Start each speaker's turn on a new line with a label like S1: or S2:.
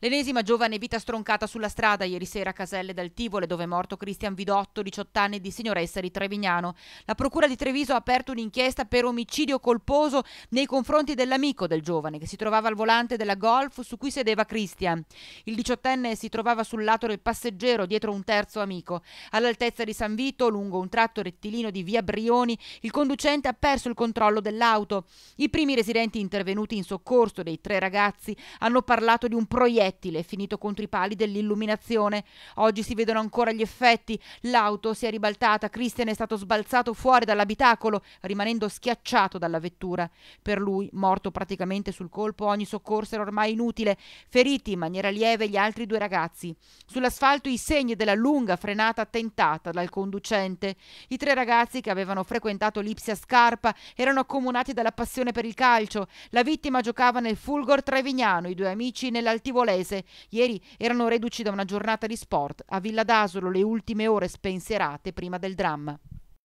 S1: L'ennesima giovane vita stroncata sulla strada ieri sera a Caselle del Tivole, dove è morto Cristian Vidotto, 18 anni di signoressa di Trevignano. La procura di Treviso ha aperto un'inchiesta per omicidio colposo nei confronti dell'amico del giovane, che si trovava al volante della Golf su cui sedeva Cristian. Il 18enne si trovava sul lato del passeggero, dietro un terzo amico. All'altezza di San Vito, lungo un tratto rettilineo di via Brioni, il conducente ha perso il controllo dell'auto. I primi residenti intervenuti in soccorso dei tre ragazzi hanno parlato di un proiettile rettile finito contro i pali dell'illuminazione. Oggi si vedono ancora gli effetti. L'auto si è ribaltata, Christian è stato sbalzato fuori dall'abitacolo, rimanendo schiacciato dalla vettura. Per lui, morto praticamente sul colpo, ogni soccorso era ormai inutile. Feriti in maniera lieve gli altri due ragazzi. Sull'asfalto i segni della lunga frenata tentata dal conducente. I tre ragazzi che avevano frequentato l'Ipsia Scarpa erano accomunati dalla passione per il calcio. La vittima giocava nel Fulgor Trevignano, i due amici nell'altivolenza paese. Ieri erano reduci da una giornata di sport. A Villa d'Asolo le ultime ore spensierate prima del dramma.